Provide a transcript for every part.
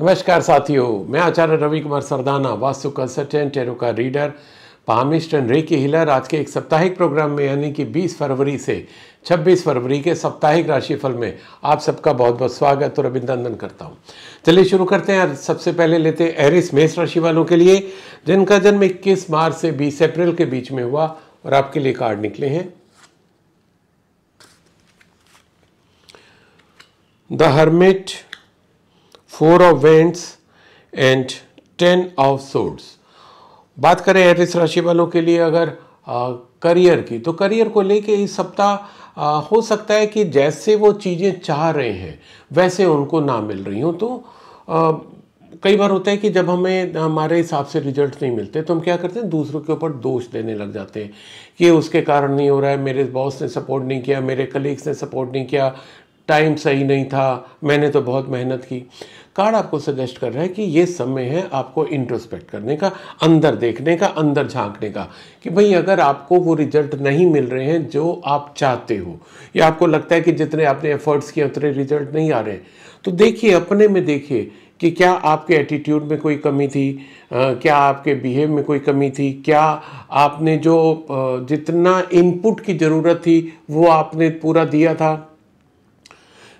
नमस्कार साथियों मैं आचार्य रवि कुमार सरदाना वास्तु कंसल्टेंट टेरो का reader palmist and reiki healer आज के एक साप्ताहिक प्रोग्राम में यानी कि 20 फरवरी से 26 फरवरी के साप्ताहिक राशिफल में आप सबका बहुत बहुत स्वागत और अभिनंदन करता हूँ चलिए शुरू करते हैं सबसे पहले लेते हैं एरिस मेष राशि वालों के लिए जिनका जन्म इक्कीस मार्च से बीस अप्रैल के बीच में हुआ और आपके लिए कार्ड निकले हैं the hermit four of wands and ten of swords बात करें एरिस राशि वालों के लिए अगर आ, करियर की तो करियर को लेके इस सप्ताह हो सकता है कि जैसे वो चीज़ें चाह रहे हैं वैसे उनको ना मिल रही हूँ तो आ, कई बार होता है कि जब हमें हमारे हिसाब से रिजल्ट नहीं मिलते तो हम क्या करते हैं दूसरों के ऊपर दोष देने लग जाते हैं कि उसके कारण नहीं हो रहा है मेरे बॉस ने सपोर्ट नहीं किया मेरे कलीग्स ने सपोर्ट नहीं किया टाइम सही नहीं था मैंने तो बहुत मेहनत की कार्ड आपको सजेस्ट कर रहा है कि ये समय है आपको इंट्रोस्पेक्ट करने का अंदर देखने का अंदर झांकने का कि भाई अगर आपको वो रिजल्ट नहीं मिल रहे हैं जो आप चाहते हो या आपको लगता है कि जितने आपने एफर्ट्स किए उतने रिजल्ट नहीं आ रहे तो देखिए अपने में देखिए कि क्या आपके एटीट्यूड में कोई कमी थी आ, क्या आपके बिहेव में कोई कमी थी क्या आपने जो जितना इनपुट की ज़रूरत थी वो आपने पूरा दिया था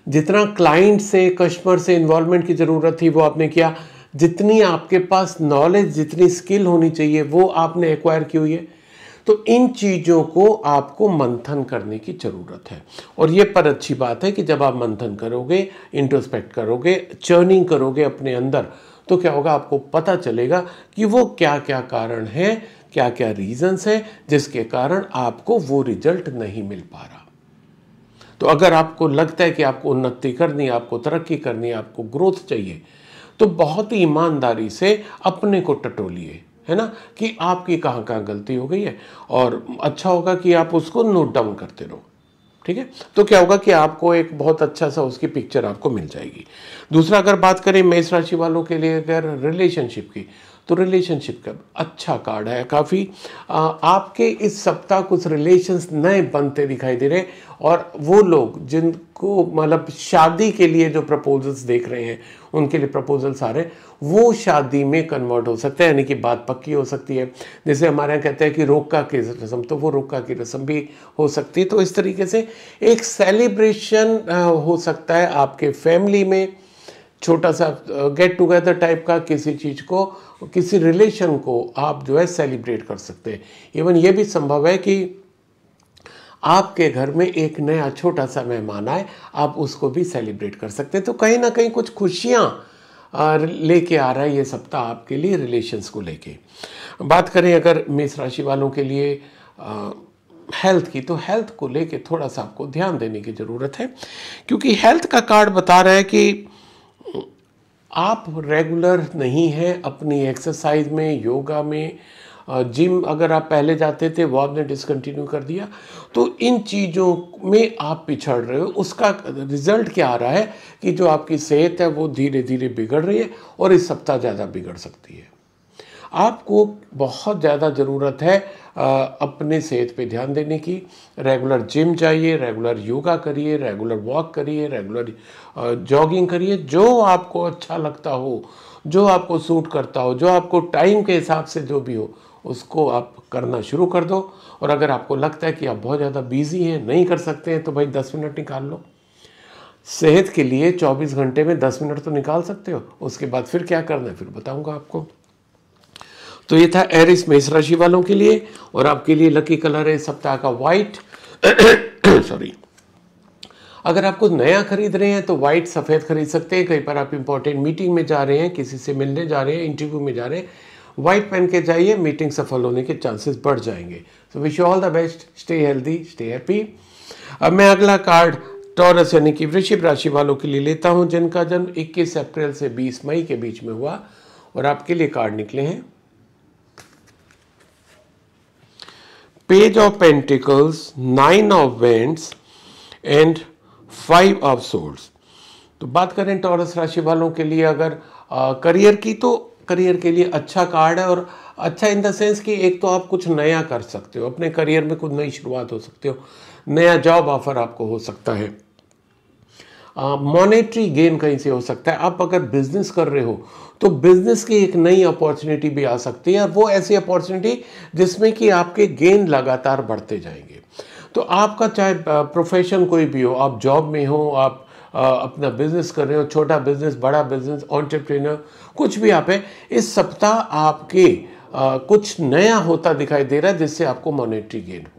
जितना क्लाइंट से कस्टमर से इन्वॉल्वमेंट की ज़रूरत थी वो आपने किया जितनी आपके पास नॉलेज जितनी स्किल होनी चाहिए वो आपने एक्वायर की हुई है तो इन चीज़ों को आपको मंथन करने की ज़रूरत है और ये पर अच्छी बात है कि जब आप मंथन करोगे इंट्रोस्पेक्ट करोगे चर्निंग करोगे अपने अंदर तो क्या होगा आपको पता चलेगा कि वो क्या क्या कारण है क्या क्या रीजंस हैं जिसके कारण आपको वो रिजल्ट नहीं मिल पा रहा तो अगर आपको लगता है कि आपको उन्नति करनी है आपको तरक्की करनी है आपको ग्रोथ चाहिए तो बहुत ही ईमानदारी से अपने को टटोलिए है ना कि आपकी कहाँ कहाँ गलती हो गई है और अच्छा होगा कि आप उसको नोट डाउन करते रहो ठीक है तो क्या होगा कि आपको एक बहुत अच्छा सा उसकी पिक्चर आपको मिल जाएगी दूसरा अगर बात करें मेष राशि वालों के लिए अगर रिलेशनशिप की तो रिलेशनशिप का अच्छा कार्ड है काफ़ी आपके इस सप्ताह कुछ रिलेशंस नए बनते दिखाई दे रहे और वो लोग जिनको मतलब शादी के लिए जो प्रपोजल्स देख रहे हैं उनके लिए प्रपोजल्स आ रहे हैं वो शादी में कन्वर्ट हो सकते हैं यानी कि बात पक्की हो सकती है जैसे हमारे यहाँ कहते हैं कि रोका की रस्म तो वो रोका की रस्म भी हो सकती है तो इस तरीके से एक सेलिब्रेशन हो सकता है आपके फैमिली में छोटा सा गेट टुगेदर टाइप का किसी चीज़ को किसी रिलेशन को आप जो है सेलिब्रेट कर सकते हैं इवन ये भी संभव है कि आपके घर में एक नया छोटा सा मेहमान आए आप उसको भी सेलिब्रेट कर सकते हैं तो कहीं ना कहीं कुछ खुशियाँ लेके आ रहा है ये सप्ताह आपके लिए रिलेशंस को लेके बात करें अगर मेष राशि वालों के लिए आ, हेल्थ की तो हेल्थ को लेके थोड़ा सा आपको ध्यान देने की ज़रूरत है क्योंकि हेल्थ का कार्ड बता रहा है कि आप रेगुलर नहीं हैं अपनी एक्सरसाइज में योगा में जिम अगर आप पहले जाते थे वो आपने डिसकंटिन्यू कर दिया तो इन चीज़ों में आप पिछड़ रहे हो उसका रिजल्ट क्या आ रहा है कि जो आपकी सेहत है वो धीरे धीरे बिगड़ रही है और इस सप्ताह ज़्यादा बिगड़ सकती है आपको बहुत ज़्यादा ज़रूरत है अपने सेहत पे ध्यान देने की रेगुलर जिम जाइए रेगुलर योगा करिए रेगुलर वॉक करिए रेगुलर जॉगिंग करिए जो आपको अच्छा लगता हो जो आपको सूट करता हो जो आपको टाइम के हिसाब से जो भी हो उसको आप करना शुरू कर दो और अगर आपको लगता है कि आप बहुत ज़्यादा बिजी हैं नहीं कर सकते हैं तो भाई दस मिनट निकाल लो सेहत के लिए 24 घंटे में 10 मिनट तो निकाल सकते हो उसके बाद फिर क्या करना है फिर बताऊंगा आपको तो ये था एरिस मेष राशि वालों के लिए और आपके लिए लकी कलर है सप्ताह का व्हाइट सॉरी अगर आप कुछ नया खरीद रहे हैं तो व्हाइट सफ़ेद खरीद सकते हैं कई बार आप इंपॉर्टेंट मीटिंग में जा रहे हैं किसी से मिलने जा रहे हैं इंटरव्यू में जा रहे हैं व्हाइट पहन के जाइए मीटिंग सफल होने के चांसेस बढ़ जाएंगे so wish all the best stay healthy stay happy अब मैं अगला कार्ड टॉरस यानी कि वृश्चिक राशि वालों के लिए लेता हूं जिनका जन्म 21 अप्रैल से 20 मई के बीच में हुआ और आपके लिए कार्ड निकले हैं page of pentacles, nine of wands and five of swords तो बात करें टॉरस राशि वालों के लिए अगर आ, करियर की तो करियर के लिए अच्छा कार्ड है और अच्छा इन द सेंस कि एक तो आप कुछ नया कर सकते हो अपने करियर में कुछ नई शुरुआत हो सकते हो नया जॉब ऑफर आपको हो सकता है मॉनेटरी गेन कहीं से हो सकता है आप अगर बिजनेस कर रहे हो तो बिजनेस की एक नई अपॉर्चुनिटी भी आ सकती है और वो ऐसी अपॉर्चुनिटी जिसमें कि आपके गेन लगातार बढ़ते जाएंगे तो आपका चाहे प्रोफेशन कोई भी हो आप जॉब में हो आप अपना बिजनेस कर रहे हो छोटा बिजनेस बड़ा बिजनेस ऑन्टरप्रेनर कुछ भी आप है इस सप्ताह आपके कुछ नया होता दिखाई दे रहा है जिससे आपको मॉनेटरी गेन हो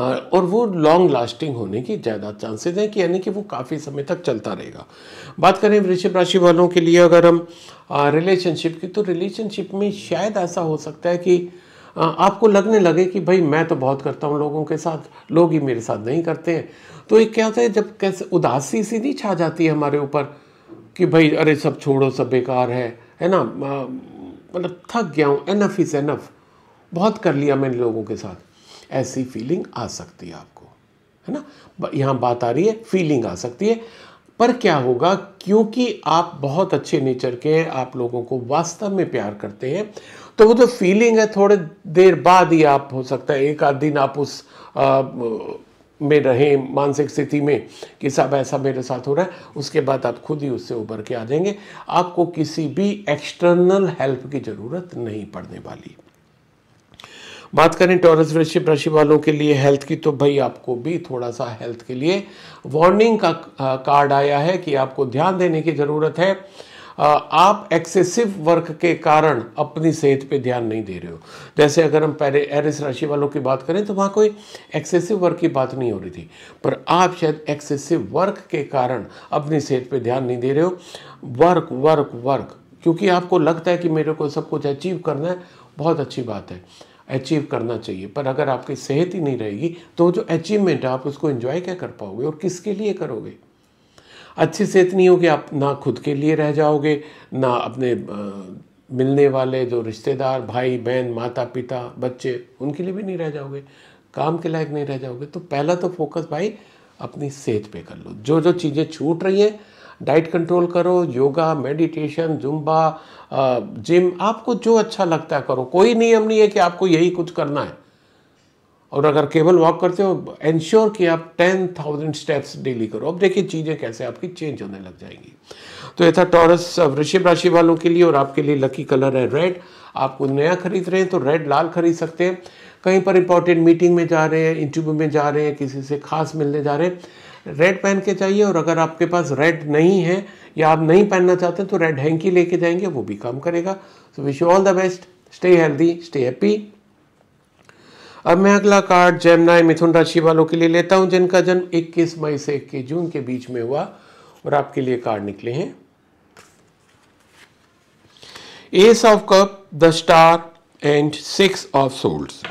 और वो लॉन्ग लास्टिंग होने की ज़्यादा चांसेस हैं कि यानी कि वो काफ़ी समय तक चलता रहेगा बात करें वृषभ राशि वालों के लिए अगर हम रिलेशनशिप की तो रिलेशनशिप में शायद ऐसा हो सकता है कि आपको लगने लगे कि भाई मैं तो बहुत करता हूँ लोगों के साथ लोग ही मेरे साथ नहीं करते हैं तो एक क्या होता है जब कैसे उदासी सी नहीं छा जाती है हमारे ऊपर कि भाई अरे सब छोड़ो सब बेकार है है ना मतलब थक गया हूँ एनफ इज़ एनफ बहुत कर लिया मैंने लोगों के साथ ऐसी फीलिंग आ सकती है आपको है ना यहाँ बात आ रही है फीलिंग आ सकती है पर क्या होगा क्योंकि आप बहुत अच्छे नेचर के हैं आप लोगों को वास्तव में प्यार करते हैं तो वो तो फीलिंग है थोड़े देर बाद ही आप हो सकता है एक आध दिन आप उस आ, में रहें मानसिक स्थिति में कि सब ऐसा मेरे साथ हो रहा है उसके बाद आप खुद ही उससे उभर के आ जाएंगे आपको किसी भी एक्सटर्नल हेल्प की ज़रूरत नहीं पड़ने वाली बात करें टॉरस वृश्चिक राशि वालों के लिए हेल्थ की तो भाई आपको भी थोड़ा सा हेल्थ के लिए वार्निंग का कार्ड आया है कि आपको ध्यान देने की ज़रूरत है आप एक्सेसिव वर्क के कारण अपनी सेहत पे ध्यान नहीं दे रहे हो जैसे अगर हम पहले एरिस राशि वालों की बात करें तो वहाँ कोई एक्सेसिव वर्क की बात नहीं हो रही थी पर आप शायद एक्सेसिव वर्क के कारण अपनी सेहत पे ध्यान नहीं दे रहे हो वर्क वर्क वर्क क्योंकि आपको लगता है कि मेरे को सब कुछ अचीव करना है बहुत अच्छी बात है अचीव करना चाहिए पर अगर आपकी सेहत ही नहीं रहेगी तो जो अचीवमेंट है आप उसको इन्जॉय क्या कर पाओगे और किसके लिए करोगे अच्छी सेहत नहीं होगी आप ना खुद के लिए रह जाओगे ना अपने आ, मिलने वाले जो रिश्तेदार भाई बहन माता पिता बच्चे उनके लिए भी नहीं रह जाओगे काम के लायक नहीं रह जाओगे तो पहला तो फोकस भाई अपनी सेहत पे कर लो जो जो चीज़ें छूट रही हैं डाइट कंट्रोल करो योगा मेडिटेशन जुम्बा जिम आपको जो अच्छा लगता है करो कोई नियम नहीं है कि आपको यही कुछ करना है और अगर केवल वॉक करते हो एंश्योर कि आप टेन थाउजेंड स्टेप्स डेली करो अब देखिए चीज़ें कैसे आपकी चेंज होने लग जाएंगी तो ये था टॉरस वृषभ राशि वालों के लिए और आपके लिए लकी कलर है रेड आपको नया खरीद रहे हैं तो रेड लाल खरीद सकते हैं कहीं पर इंपॉर्टेंट मीटिंग में जा रहे हैं इंटरव्यू में जा रहे हैं किसी से खास मिलने जा रहे हैं रेड पहन के चाहिए और अगर आपके पास रेड नहीं है या आप नहीं पहनना चाहते तो रेड हैंकी लेके जाएंगे वो भी काम करेगा so wish you all the best stay healthy stay happy अब मैं अगला कार्ड जैमनाय मिथुन राशि वालों के लिए लेता हूं जिनका जन्म 21 मई से इक्कीस जून के बीच में हुआ और आपके लिए कार्ड निकले हैं ace of cups the star and six of swords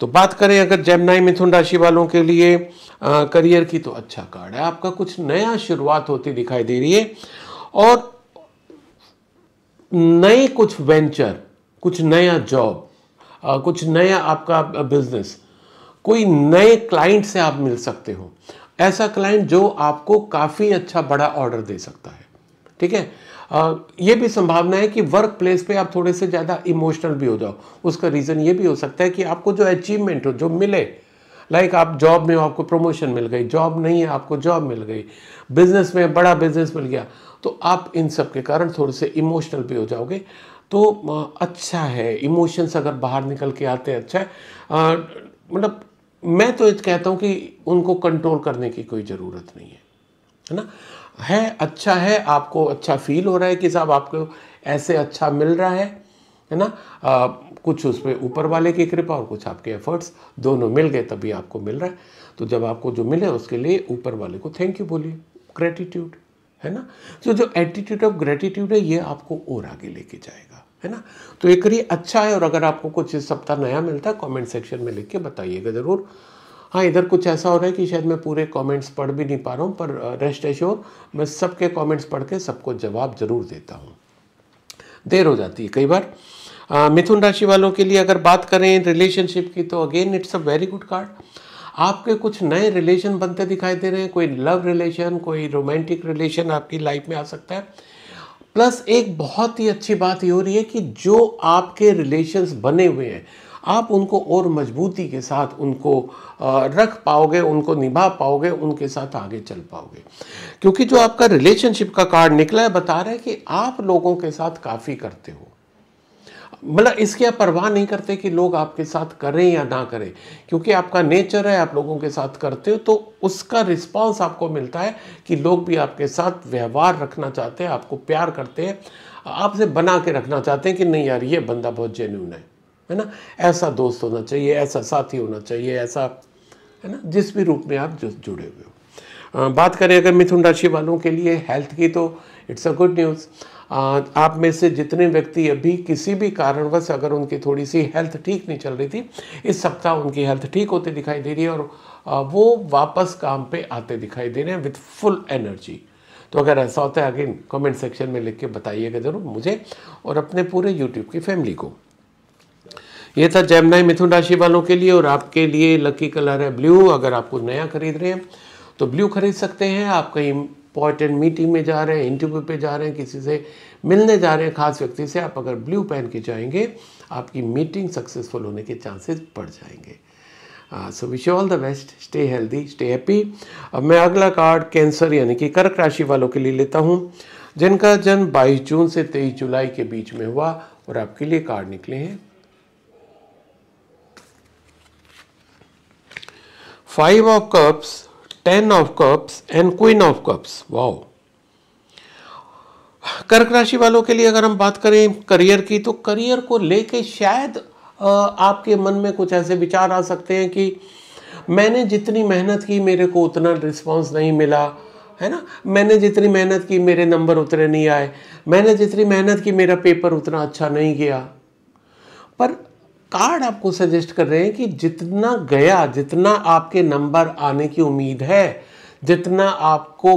तो बात करें अगर जैमनाई मिथुन राशि वालों के लिए करियर की तो अच्छा कार्ड है आपका कुछ नया शुरुआत होती दिखाई दे रही है और नए कुछ वेंचर कुछ नया जॉब कुछ नया आपका बिजनेस कोई नए क्लाइंट से आप मिल सकते हो ऐसा क्लाइंट जो आपको काफ़ी अच्छा बड़ा ऑर्डर दे सकता है ठीक है ये भी संभावना है कि वर्क प्लेस पर आप थोड़े से ज़्यादा इमोशनल भी हो जाओ उसका रीज़न ये भी हो सकता है कि आपको जो अचीवमेंट हो जो मिले लाइक like आप जॉब में आपको प्रमोशन मिल गई जॉब नहीं है आपको जॉब मिल गई बिजनेस में बड़ा बिजनेस मिल गया तो आप इन सब के कारण थोड़े से इमोशनल भी हो जाओगे तो अच्छा है इमोशंस अगर बाहर निकल के आते हैं अच्छा है मतलब मैं तो कहता हूँ कि उनको कंट्रोल करने की कोई ज़रूरत नहीं है है ना है अच्छा है आपको अच्छा फील हो रहा है कि साहब आपको ऐसे अच्छा मिल रहा है है ना आ, कुछ उस पर ऊपर वाले की कृपा और कुछ आपके एफर्ट्स दोनों मिल गए तभी आपको मिल रहा है तो जब आपको जो मिले उसके लिए ऊपर वाले को थैंक यू बोलिए ग्रेटिट्यूड है ना तो जो एटीट्यूड ऑफ ग्रेटिट्यूड है ये आपको और आगे लेके जाएगा है ना तो ये करिए अच्छा है और अगर आपको कुछ इस सप्ताह नया मिलता है कॉमेंट सेक्शन में लिख के बताइएगा ज़रूर हाँ इधर कुछ ऐसा हो रहा है कि शायद मैं पूरे कमेंट्स पढ़ भी नहीं पा रहा हूँ पर रेस्ट एश्योर मैं सबके कमेंट्स पढ़ के सबको जवाब ज़रूर देता हूँ देर हो जाती है कई बार मिथुन राशि वालों के लिए अगर बात करें रिलेशनशिप की तो again it's a very good card आपके कुछ नए रिलेशन बनते दिखाई दे रहे हैं कोई लव रिलेशन कोई रोमांटिक रिलेशन आपकी लाइफ में आ सकता है प्लस एक बहुत ही अच्छी बात ये हो रही है कि जो आपके रिलेशंस बने हुए हैं आप उनको और मजबूती के साथ उनको रख पाओगे उनको निभा पाओगे उनके साथ आगे चल पाओगे क्योंकि जो आपका रिलेशनशिप का कार्ड निकला है बता रहा है कि आप लोगों के साथ काफ़ी करते हो मतलब इसकी आप परवाह नहीं करते कि लोग आपके साथ करें या ना करें क्योंकि आपका नेचर है आप लोगों के साथ करते हो तो उसका रिस्पांस आपको मिलता है कि लोग भी आपके साथ व्यवहार रखना चाहते हैं आपको प्यार करते हैं आपसे बना के रखना चाहते हैं कि नहीं यार ये बंदा बहुत जेन्यून है है ना ऐसा दोस्त होना चाहिए ऐसा साथी होना चाहिए ऐसा है ना जिस भी रूप में आप जुड़े हुए हो बात करें अगर मिथुन राशि वालों के लिए हेल्थ की तो इट्स अ गुड न्यूज़ आप में से जितने व्यक्ति अभी किसी भी कारणवश अगर उनकी थोड़ी सी हेल्थ ठीक नहीं चल रही थी इस सप्ताह उनकी हेल्थ ठीक होती दिखाई दे रही है और uh, वो वापस काम पे आते दिखाई दे रहे हैं विथ फुल एनर्जी तो अगर ऐसा होता है अगेन कमेंट सेक्शन में लिख के बताइएगा ज़रूर मुझे और अपने पूरे यूट्यूब की फैमिली को यह था जैमनाई मिथुन राशि वालों के लिए और आपके लिए लकी कलर है ब्लू अगर आप कुछ नया खरीद रहे हैं तो ब्लू खरीद सकते हैं आप कहीं इंपॉर्टेंट मीटिंग में जा रहे हैं इंटरव्यू पे जा रहे हैं किसी से मिलने जा रहे हैं खास व्यक्ति से आप अगर ब्लू पहन के जाएंगे आपकी मीटिंग सक्सेसफुल होने के चांसेस बढ़ जाएंगे so wish all the best stay healthy stay happy अब मैं अगला कार्ड कैंसर यानी कि कर्क राशि वालों के लिए लेता हूँ जिनका जन्म बाईस जून से तेईस जुलाई के बीच में हुआ और आपके लिए कार्ड निकले हैं five of cups ten of cups and queen of cups wow कर्क राशि वालों के लिए अगर हम बात करें करियर की तो करियर को लेके शायद आपके मन में कुछ ऐसे विचार आ सकते हैं कि मैंने जितनी मेहनत की मेरे को उतना रिस्पांस नहीं मिला है ना मैंने जितनी मेहनत की मेरे नंबर उतने नहीं आए मैंने जितनी मेहनत की मेरा पेपर उतना अच्छा नहीं गया पर कार्ड आपको सजेस्ट कर रहे हैं कि जितना गया जितना आपके नंबर आने की उम्मीद है जितना आपको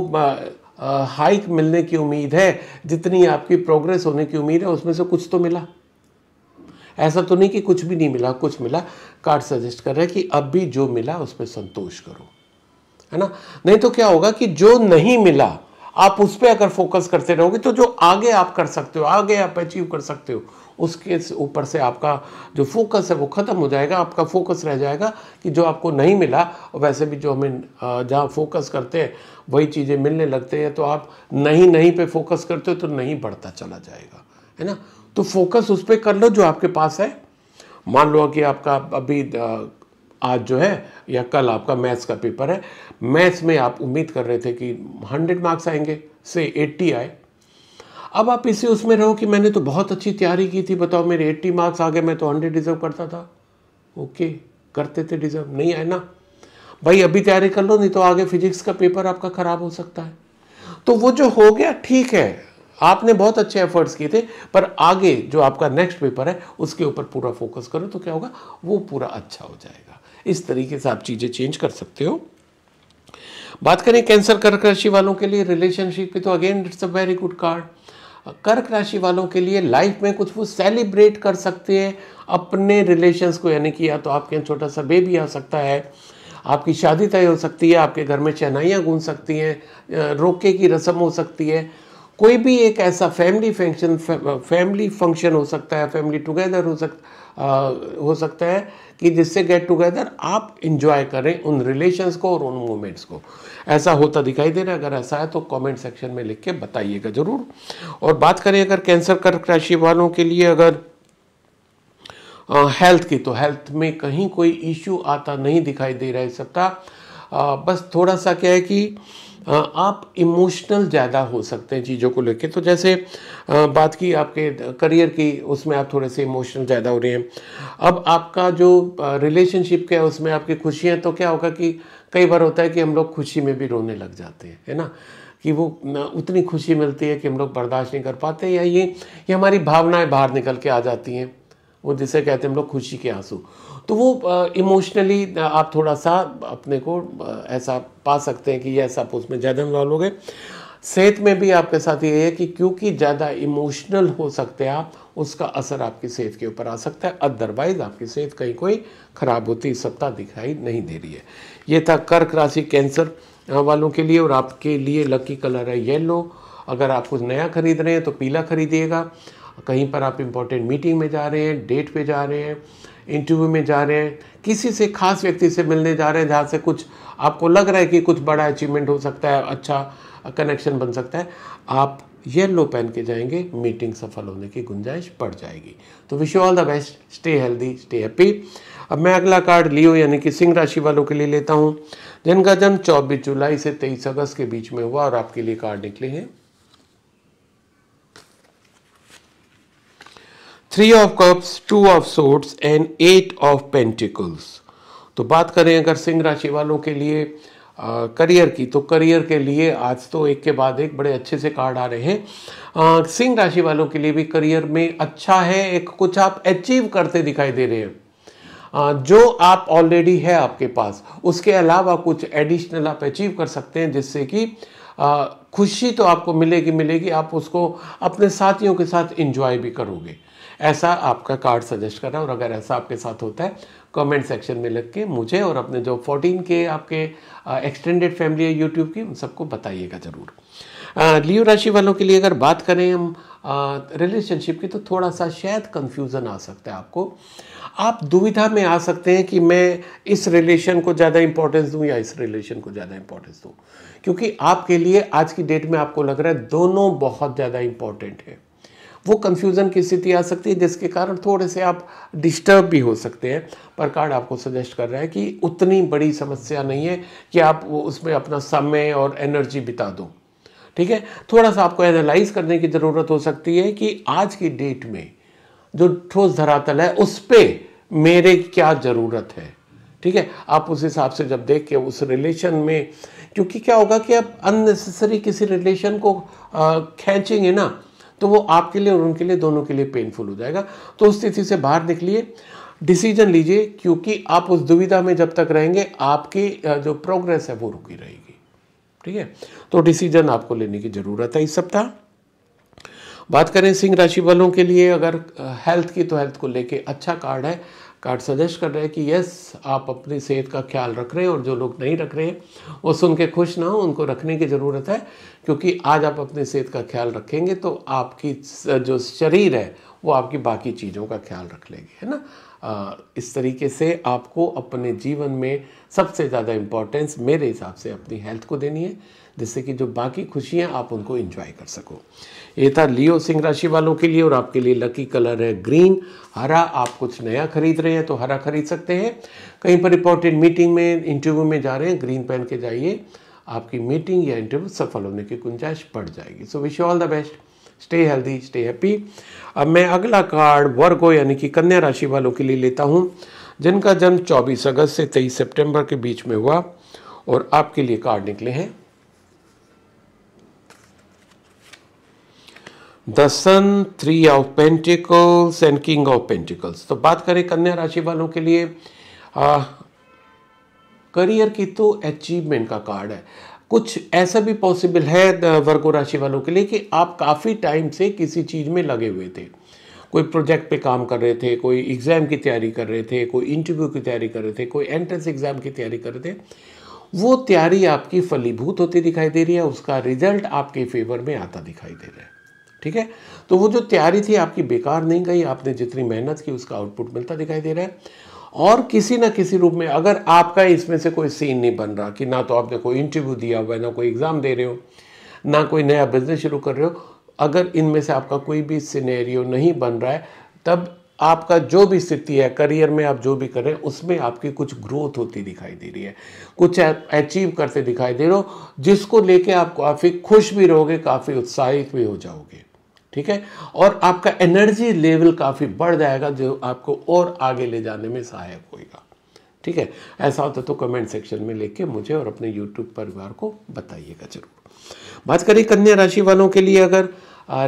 हाइक मिलने की उम्मीद है जितनी आपकी प्रोग्रेस होने की उम्मीद है उसमें से कुछ तो मिला ऐसा तो नहीं कि कुछ भी नहीं मिला कुछ मिला कार्ड सजेस्ट कर रहे हैं कि अब भी जो मिला उस पर संतोष करो है ना नहीं तो क्या होगा कि जो नहीं मिला आप उस पर अगर फोकस करते रहोगे तो जो आगे आप कर सकते हो आगे आप अचीव कर सकते हो उसके ऊपर से आपका जो फोकस है वो ख़त्म हो जाएगा आपका फोकस रह जाएगा कि जो आपको नहीं मिला वैसे भी जो हमें जहाँ फोकस करते हैं वही चीज़ें मिलने लगते हैं तो आप नहीं नहीं पे फोकस करते हो तो नहीं बढ़ता चला जाएगा है ना तो फोकस उस पर कर लो जो आपके पास है मान लो कि आपका अभी आज जो है या कल आपका मैथ्स का पेपर है मैथ्स में आप उम्मीद कर रहे थे कि 100 मार्क्स आएंगे से 80 आए अब आप इसे उसमें रहो कि मैंने तो बहुत अच्छी तैयारी की थी बताओ मेरे एट्टी मार्क्स आ गए मैं तो हंड्रेड डिज़र्व करता था ओके करते थे डिज़र्व नहीं आए ना भाई अभी तैयारी कर लो नहीं तो आगे फिजिक्स का पेपर आपका ख़राब हो सकता है तो वो जो हो गया ठीक है आपने बहुत अच्छे एफर्ट्स किए थे पर आगे जो आपका नेक्स्ट पेपर है उसके ऊपर पूरा फोकस करो तो क्या होगा वो पूरा अच्छा हो जाएगा इस तरीके से आप चीज़ें चेंज कर सकते हो बात करें कैंसर कर्क राशि वालों के लिए रिलेशनशिप पे तो again it's a very good card कर्क राशि वालों के लिए लाइफ में कुछ वो सेलिब्रेट कर सकते हैं अपने रिलेशंस को यानी कि या तो आपके यहाँ छोटा सा बेबी आ सकता है आपकी शादी तय हो सकती है आपके घर में चहनाइयाँ गूंज सकती हैं रोके की रस्म हो सकती है कोई भी एक ऐसा फैमिली फंक्शन फैमिली फंक्शन हो सकता है फैमिली टुगेदर हो सक आ, हो सकता है कि जिससे गेट टुगेदर आप इंजॉय करें उन रिलेशंस को और उन मोमेंट्स को ऐसा होता दिखाई दे रहा है अगर ऐसा है तो कमेंट सेक्शन में लिख के बताइएगा ज़रूर और बात करें अगर कैंसर कर्क राशि वालों के लिए अगर हेल्थ की तो हेल्थ में कहीं कोई इश्यू आता नहीं दिखाई दे रहा है सप्ताह बस थोड़ा सा क्या है कि आप इमोशनल ज़्यादा हो सकते हैं चीज़ों को लेके तो जैसे बात की आपके करियर की उसमें आप थोड़े से इमोशनल ज़्यादा हो रहे हैं अब आपका जो रिलेशनशिप का है उसमें आपकी खुशियाँ तो क्या होगा कि कई बार होता है कि हम लोग खुशी में भी रोने लग जाते हैं है ना कि वो उतनी खुशी मिलती है कि हम लोग बर्दाश्त नहीं कर पाते या ये ये हमारी भावनाएं बाहर निकल के आ जाती हैं वो जिसे कहते हैं हम लोग खुशी के आंसू तो वो इमोशनली आप थोड़ा सा अपने को ऐसा पा सकते हैं कि यस आप उसमें ज़्यादा इन्वॉल्व हो गए सेहत में भी आपके साथ ये है कि क्योंकि ज़्यादा इमोशनल हो सकते हैं आप उसका असर आपकी सेहत के ऊपर आ सकता है अदरवाइज आपकी सेहत कहीं कोई ख़राब होती सत्ता दिखाई नहीं दे रही है ये था कर्क राशि कैंसर वालों के लिए और आपके लिए लकी कलर है येलो अगर आप कुछ नया खरीद रहे हैं तो पीला खरीदिएगा कहीं पर आप इम्पोर्टेंट मीटिंग में जा रहे हैं डेट पे जा रहे हैं इंटरव्यू में जा रहे हैं किसी से खास व्यक्ति से मिलने जा रहे हैं जहाँ से कुछ आपको लग रहा है कि कुछ बड़ा अचीवमेंट हो सकता है अच्छा कनेक्शन बन सकता है आप येलो पहन के जाएंगे मीटिंग सफल होने की गुंजाइश बढ़ जाएगी तो wish you all the best stay healthy stay happy अब मैं अगला कार्ड लियो यानी कि सिंह राशि वालों के लिए लेता हूँ जिनका जन्म 24 जुलाई से 23 अगस्त के बीच में हुआ और आपके लिए कार्ड निकले हैं three of cups two of swords and eight of pentacles तो बात करें अगर सिंह राशि वालों के लिए आ, करियर की तो करियर के लिए आज तो एक के बाद एक बड़े अच्छे से कार्ड आ रहे हैं सिंह राशि वालों के लिए भी करियर में अच्छा है एक कुछ आप अचीव करते दिखाई दे रहे हैं आ, जो आप ऑलरेडी है आपके पास उसके अलावा कुछ एडिशनल आप अचीव कर सकते हैं जिससे कि खुशी तो आपको मिलेगी मिलेगी आप उसको अपने साथियों के साथ इंजॉय भी करोगे ऐसा आपका कार्ड सजेस्ट कर रहा हूँ और अगर ऐसा आपके साथ होता है कमेंट सेक्शन में लग के मुझे और अपने जो 14 के आपके एक्सटेंडेड फैमिली है यूट्यूब की उन सबको बताइएगा ज़रूर लियो राशि वालों के लिए अगर बात करें हम रिलेशनशिप की तो थोड़ा सा शायद कन्फ्यूज़न आ सकता है आपको आप दुविधा में आ सकते हैं कि मैं इस रिलेशन को ज़्यादा इंपॉर्टेंस दूँ या इस रिलेशन को ज़्यादा इंपॉर्टेंस दूँ क्योंकि आपके लिए आज की डेट में आपको लग रहा है दोनों बहुत ज़्यादा इंपॉर्टेंट है वो कन्फ्यूज़न की स्थिति आ सकती है जिसके कारण थोड़े से आप डिस्टर्ब भी हो सकते हैं पर कार्ड आपको सजेस्ट कर रहा है कि उतनी बड़ी समस्या नहीं है कि आप वो उसमें अपना समय और एनर्जी बिता दो ठीक है थोड़ा सा आपको एनालाइज करने की ज़रूरत हो सकती है कि आज की डेट में जो ठोस धरातल है उस पर मेरे क्या ज़रूरत है ठीक है आप उस हिसाब से जब देख के उस रिलेशन में क्योंकि क्या होगा कि आप अननेसेसरी किसी रिलेशन को खींचेंगे ना तो वो आपके लिए और उनके लिए दोनों के लिए पेनफुल हो जाएगा तो उस स्थिति से बाहर निकलिए डिसीजन लीजिए क्योंकि आप उस दुविधा में जब तक रहेंगे आपकी जो प्रोग्रेस है वो रुकी रहेगी ठीक है तो डिसीजन आपको लेने की ज़रूरत है इस सप्ताह बात करें सिंह राशि वालों के लिए अगर हेल्थ की तो हेल्थ को लेके अच्छा कार्ड है कार्ड सजेस्ट कर रहे हैं कि यस आप अपनी सेहत का ख्याल रख रहे हैं और जो लोग नहीं रख रहे हैं वो सुन के खुश ना हो उनको रखने की ज़रूरत है क्योंकि आज आप अपनी सेहत का ख्याल रखेंगे तो आपकी जो शरीर है वो आपकी बाकी चीज़ों का ख्याल रख लेंगे है ना आ, इस तरीके से आपको अपने जीवन में सबसे ज़्यादा इम्पोर्टेंस मेरे हिसाब से अपनी हेल्थ को देनी है जिससे कि जो बाकी खुशियाँ आप उनको इंजॉय कर सको ये था लियो सिंह राशि वालों के लिए और आपके लिए लकी कलर है ग्रीन हरा आप कुछ नया खरीद रहे हैं तो हरा खरीद सकते हैं कहीं पर इंपॉर्टेंट मीटिंग में इंटरव्यू में जा रहे हैं ग्रीन पहन के जाइए आपकी मीटिंग या इंटरव्यू सफल होने की गुंजाइश बढ़ जाएगी so wish all the best stay healthy stay happy अब मैं अगला कार्ड वर्गो यानी कि कन्या राशि वालों के लिए लेता हूँ जिनका जन्म 24 अगस्त से 23 सितंबर के बीच में हुआ और आपके लिए कार्ड निकले हैं the sun three of pentacles and king of pentacles तो बात करें कन्या राशि वालों के लिए आ, करियर की तो अचीवमेंट का कार्ड है कुछ ऐसा भी पॉसिबल है वर्गो राशि वालों के लिए कि आप काफ़ी टाइम से किसी चीज़ में लगे हुए थे कोई प्रोजेक्ट पे काम कर रहे थे कोई एग्ज़ाम की तैयारी कर रहे थे कोई इंटरव्यू की तैयारी कर रहे थे कोई एंट्रेंस एग्ज़ाम की तैयारी कर रहे थे वो तैयारी आपकी फलीभूत होती दिखाई दे रही है उसका रिजल्ट आपके फेवर में आता दिखाई दे रहा है ठीक है तो वो जो तैयारी थी आपकी बेकार नहीं गई आपने जितनी मेहनत की उसका आउटपुट मिलता दिखाई दे रहा है और किसी ना किसी रूप में अगर आपका इसमें से कोई सीन नहीं बन रहा कि ना तो आपने कोई इंटरव्यू दिया हुआ है ना कोई एग्ज़ाम दे रहे हो ना कोई नया बिजनेस शुरू कर रहे हो अगर इनमें से आपका कोई भी सिनेरियो नहीं बन रहा है तब आपका जो भी स्थिति है करियर में आप जो भी करें उसमें आपकी कुछ ग्रोथ होती दिखाई दे रही है कुछ अचीव करते दिखाई दे रहे हो जिसको लेके आप काफ़ी खुश भी रहोगे काफ़ी उत्साहित भी हो जाओगे ठीक है और आपका एनर्जी लेवल काफ़ी बढ़ जाएगा जो आपको और आगे ले जाने में सहायक होगा ठीक है ऐसा होता तो कमेंट सेक्शन में लेके मुझे और अपने यूट्यूब परिवार को बताइएगा जरूर बात करें कन्या राशि वालों के लिए अगर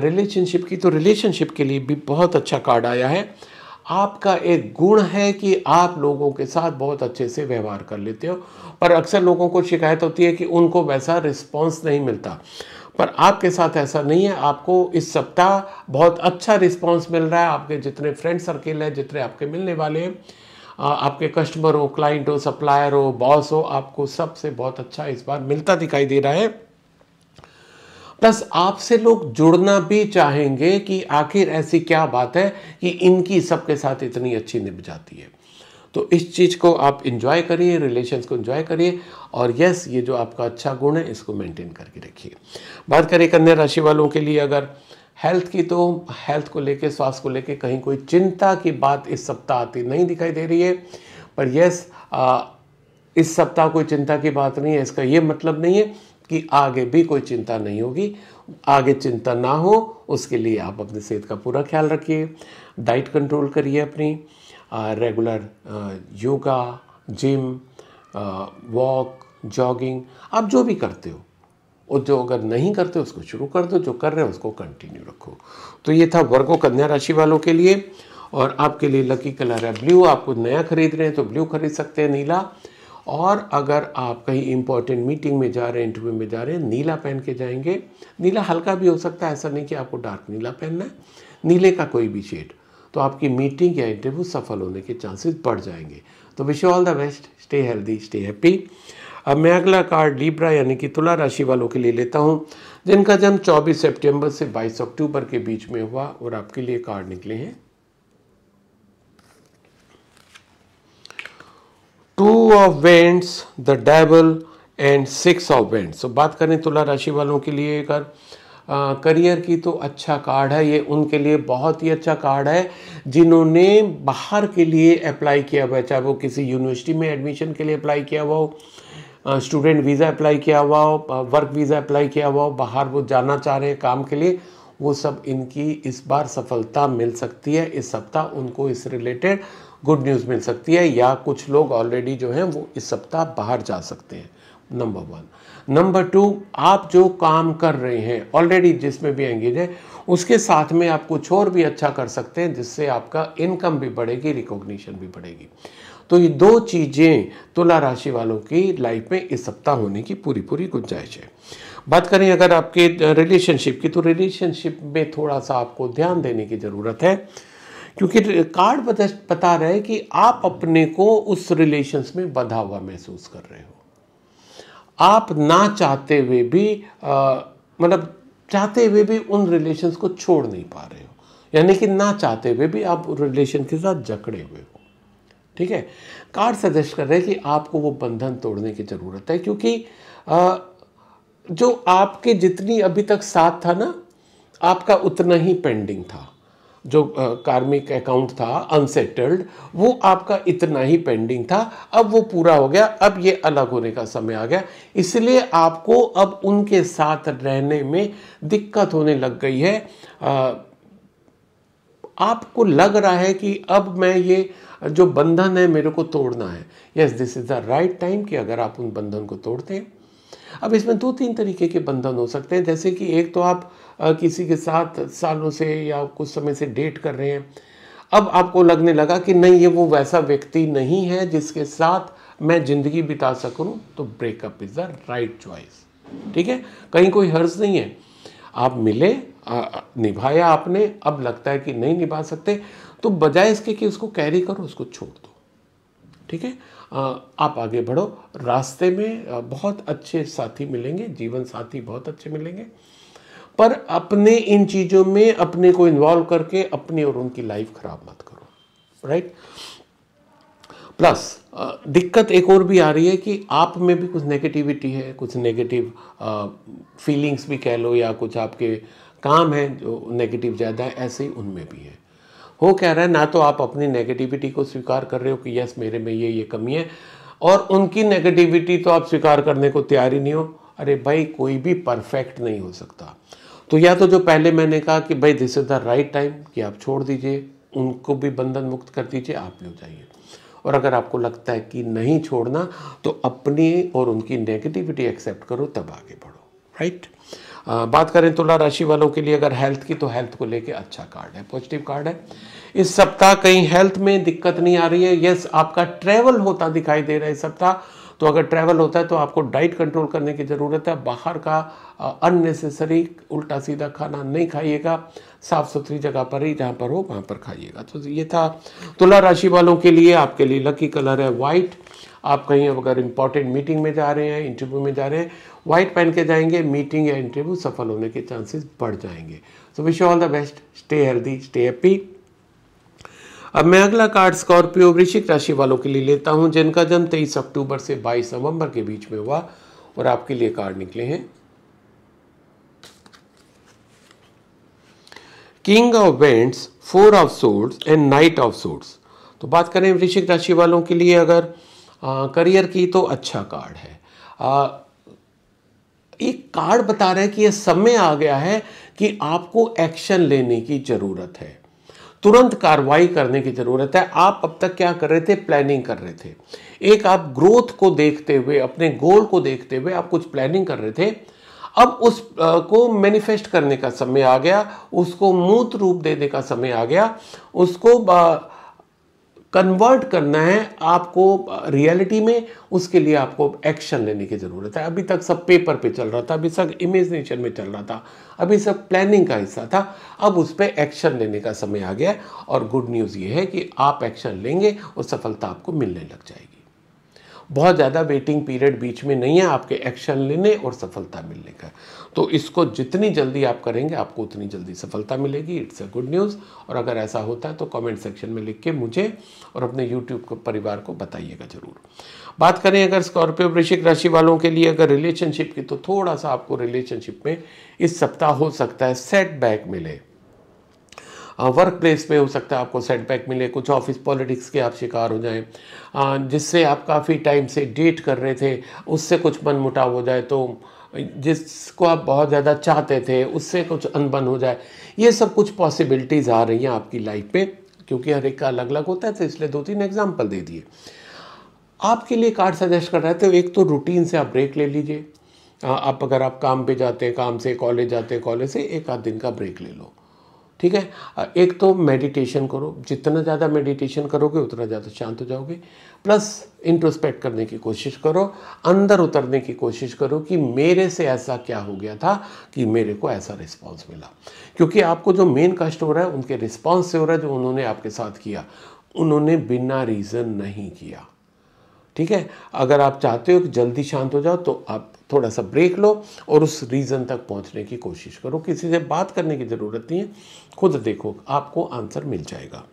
रिलेशनशिप की तो रिलेशनशिप के लिए भी बहुत अच्छा कार्ड आया है आपका एक गुण है कि आप लोगों के साथ बहुत अच्छे से व्यवहार कर लेते हो पर अक्सर लोगों को शिकायत होती है कि उनको वैसा रिस्पॉन्स नहीं मिलता पर आपके साथ ऐसा नहीं है आपको इस सप्ताह बहुत अच्छा रिस्पांस मिल रहा है आपके जितने फ्रेंड सर्किल हैं जितने आपके मिलने वाले हैं आपके कस्टमर हो क्लाइंट हो सप्लायर हो बॉस हो आपको सबसे बहुत अच्छा इस बार मिलता दिखाई दे रहा है प्लस आपसे लोग जुड़ना भी चाहेंगे कि आखिर ऐसी क्या बात है कि इनकी सबके साथ इतनी अच्छी निभ जाती है तो इस चीज़ को आप इन्जॉय करिए रिलेशंस को इंजॉय करिए और यस ये जो आपका अच्छा गुण है इसको मेंटेन करके रखिए बात करें कन्या राशि वालों के लिए अगर हेल्थ की तो हेल्थ को लेके स्वास्थ्य को लेके कहीं कोई चिंता की बात इस सप्ताह आती नहीं दिखाई दे रही है पर यस इस सप्ताह कोई चिंता की बात नहीं है इसका ये मतलब नहीं है कि आगे भी कोई चिंता नहीं होगी आगे चिंता ना हो उसके लिए आप अपनी सेहत का पूरा ख्याल रखिए डाइट कंट्रोल करिए अपनी regular yoga gym walk jogging आप जो भी करते हो और जो अगर नहीं करते उसको शुरू कर दो जो कर रहे हो उसको कंटिन्यू रखो तो ये था वर्गो कन्या राशि वालों के लिए और आपके लिए लकी कलर है ब्लू आपको नया खरीद रहे हैं तो ब्लू खरीद सकते हैं नीला और अगर आप कहीं इंपॉर्टेंट मीटिंग में जा रहे हैं इंटरव्यू में जा रहे हैं नीला पहन के जाएंगे नीला हल्का भी हो सकता है ऐसा नहीं कि आपको डार्क नीला पहनना है नीले का कोई भी शेड तो आपकी मीटिंग या इंटरव्यू सफल होने के चांसेस बढ़ जाएंगे तो wish all the best stay healthy stay happy अब मैं अगला कार्ड लीब्रा यानी कि तुला राशि वालों के लिए लेता हूँ जिनका जन्म 24 सितंबर से 22 अक्टूबर के बीच में हुआ और आपके लिए कार्ड निकले हैं two of wands the devil and six of wands बात करें तुला राशि वालों के लिए अगर करियर की तो अच्छा कार्ड है ये उनके लिए बहुत ही अच्छा कार्ड है जिन्होंने बाहर के लिए अप्लाई किया हुआ है चाहे वो किसी यूनिवर्सिटी में एडमिशन के लिए अप्लाई किया हुआ हो स्टूडेंट वीज़ा अप्लाई किया हुआ हो वर्क वीज़ा अप्लाई किया हुआ हो बाहर वो जाना चाह रहे हैं काम के लिए वो सब इनकी इस बार सफलता मिल सकती है इस सप्ताह उनको इस रिलेटेड गुड न्यूज़ मिल सकती है या कुछ लोग ऑलरेडी जो हैं वो इस सप्ताह बाहर जा सकते हैं नंबर वन नंबर टू आप जो काम कर रहे हैं ऑलरेडी जिसमें भी एंगेज है उसके साथ में आप कुछ और भी अच्छा कर सकते हैं जिससे आपका इनकम भी बढ़ेगी रिकॉग्निशन भी बढ़ेगी तो ये दो चीज़ें तुला राशि वालों की लाइफ में इस सप्ताह होने की पूरी पूरी गुंजाइश है बात करें अगर आपके रिलेशनशिप की तो रिलेशनशिप में थोड़ा सा आपको ध्यान देने की ज़रूरत है क्योंकि कार्ड बता रहे हैं कि आप अपने को उस रिलेशन्स में बधा हुआ महसूस कर रहे हो आप ना चाहते हुए भी मतलब चाहते हुए भी उन रिलेशंस को छोड़ नहीं पा रहे हो यानी कि ना चाहते हुए भी आप रिलेशन के साथ जकड़े हुए हो ठीक है कार्ड सजेस्ट कर रहे हैं कि आपको वो बंधन तोड़ने की ज़रूरत है क्योंकि आ, जो आपके जितनी अभी तक साथ था ना आपका उतना ही पेंडिंग था जो कार्मिक अकाउंट था अनसेटल्ड वो आपका इतना ही पेंडिंग था अब वो पूरा हो गया अब ये अलग होने का समय आ गया इसलिए आपको अब उनके साथ रहने में दिक्कत होने लग गई है आपको लग रहा है कि अब मैं ये जो बंधन है मेरे को तोड़ना है yes this is the right time कि अगर आप उन बंधन को तोड़ते हैं अब इसमें दो तीन तरीके के बंधन हो सकते हैं जैसे कि एक तो आप किसी के साथ सालों से या कुछ समय से डेट कर रहे हैं अब आपको लगने लगा कि नहीं ये वो वैसा व्यक्ति नहीं है जिसके साथ मैं ज़िंदगी बिता सकूँ तो breakup is the right choice ठीक है कहीं कोई हर्ज नहीं है आप मिले आ, निभाया आपने अब लगता है कि नहीं निभा सकते तो बजाय इसके कि उसको कैरी करो उसको छोड़ दो ठीक है आप आगे बढ़ो रास्ते में बहुत अच्छे साथी मिलेंगे जीवन साथी बहुत अच्छे मिलेंगे पर अपने इन चीज़ों में अपने को इन्वॉल्व करके अपनी और उनकी लाइफ खराब मत करो राइट प्लस दिक्कत एक और भी आ रही है कि आप में भी कुछ नेगेटिविटी है कुछ नेगेटिव फीलिंग्स भी कह लो या कुछ आपके काम हैं जो नेगेटिव ज़्यादा है ऐसे ही उनमें भी है हो कह रहा है ना तो आप अपनी नेगेटिविटी को स्वीकार कर रहे हो कि यस मेरे में ये ये कमी है और उनकी नेगेटिविटी तो आप स्वीकार करने को तैयार ही नहीं हो अरे भाई कोई भी परफेक्ट नहीं हो सकता तो या तो जो पहले मैंने कहा कि भाई this is the right time कि आप छोड़ दीजिए उनको भी बंधन मुक्त कर दीजिए आप भी हो जाइए और अगर आपको लगता है कि नहीं छोड़ना तो अपनी और उनकी नेगेटिविटी एक्सेप्ट करो तब आगे बढ़ो राइट आ, बात करें तुला राशि वालों के लिए अगर हेल्थ की तो हेल्थ को लेके अच्छा कार्ड है पॉजिटिव कार्ड है इस सप्ताह कहीं हेल्थ में दिक्कत नहीं आ रही है यस आपका ट्रेवल होता दिखाई दे रहा है सप्ताह तो अगर ट्रैवल होता है तो आपको डाइट कंट्रोल करने की ज़रूरत है बाहर का अननेसेसरी उल्टा सीधा खाना नहीं खाइएगा साफ़ सुथरी जगह पर ही जहाँ पर हो वहाँ पर खाइएगा तो ये था तुला राशि वालों के लिए आपके लिए लकी कलर है वाइट आप कहीं अगर इंपॉर्टेंट मीटिंग में जा रहे हैं इंटरव्यू में जा रहे हैं वाइट पहन के जाएंगे मीटिंग या इंटरव्यू सफल होने के चांसेस बढ़ जाएंगे so wish all the best stay healthy stay happy अब मैं अगला कार्ड स्कॉर्पियो वृश्चिक राशि वालों के लिए लेता हूं जिनका जन्म तेईस अक्टूबर से बाईस नवंबर के बीच में हुआ और आपके लिए कार्ड निकले हैं king of wands four of swords and knight of swords तो बात करें वृश्चिक राशि वालों के लिए अगर आ, करियर की तो अच्छा कार्ड है आ, एक कार्ड बता रहा है कि यह समय आ गया है कि आपको एक्शन लेने की ज़रूरत है तुरंत कार्रवाई करने की ज़रूरत है आप अब तक क्या कर रहे थे प्लानिंग कर रहे थे एक आप ग्रोथ को देखते हुए अपने गोल को देखते हुए आप कुछ प्लानिंग कर रहे थे अब उस को मैनिफेस्ट करने का समय आ गया उसको मूत रूप देने का समय आ गया उसको कन्वर्ट करना है आपको रियलिटी में उसके लिए आपको एक्शन लेने की ज़रूरत है अभी तक सब पेपर पे चल रहा था अभी सब इमेजिनेशन में चल रहा था अभी सब प्लानिंग का हिस्सा था अब उस पर एक्शन लेने का समय आ गया और गुड न्यूज़ ये है कि आप एक्शन लेंगे और सफलता आपको मिलने लग जाएगी बहुत ज़्यादा वेटिंग पीरियड बीच में नहीं है आपके एक्शन लेने और सफलता मिलने का तो इसको जितनी जल्दी आप करेंगे आपको उतनी जल्दी सफलता मिलेगी इट्स अ गुड न्यूज़ और अगर ऐसा होता है तो कमेंट सेक्शन में लिख के मुझे और अपने यूट्यूब को परिवार को बताइएगा ज़रूर बात करें अगर स्कॉर्पियो वृश्चिक राशि वालों के लिए अगर रिलेशनशिप की तो थोड़ा सा आपको रिलेशनशिप में इस सप्ताह हो सकता है सेटबैक मिले वर्क प्लेस में हो सकता है आपको सेटबैक मिले कुछ ऑफिस पॉलिटिक्स के आप शिकार हो जाएं जिससे आप काफ़ी टाइम से डेट कर रहे थे उससे कुछ मन मुटाव हो जाए तो जिसको आप बहुत ज़्यादा चाहते थे उससे कुछ अनबन हो जाए ये सब कुछ पॉसिबिलिटीज़ आ रही हैं आपकी लाइफ में क्योंकि हर एक का अलग अलग होता है तो इसलिए दो तीन एग्जाम्पल दे दिए आपके लिए कार्ड सजेस्ट कर रहे थे एक तो रूटीन से आप ब्रेक ले लीजिए आप अगर आप काम पे जाते हैं काम से कॉलेज जाते हैं कॉलेज से एक आध दिन का ब्रेक ले लो ठीक है एक तो मेडिटेशन करो जितना ज़्यादा मेडिटेशन करोगे उतना ज़्यादा शांत हो जाओगे प्लस इंट्रोस्पेक्ट करने की कोशिश करो अंदर उतरने की कोशिश करो कि मेरे से ऐसा क्या हो गया था कि मेरे को ऐसा रिस्पांस मिला क्योंकि आपको जो मेन कष्ट हो रहा है उनके रिस्पांस से हो रहा है जो उन्होंने आपके साथ किया उन्होंने बिना रीज़न नहीं किया ठीक है अगर आप चाहते हो कि जल्दी शांत हो जाओ तो आप थोड़ा सा ब्रेक लो और उस रीज़न तक पहुंचने की कोशिश करो किसी से बात करने की ज़रूरत नहीं है खुद देखो आपको आंसर मिल जाएगा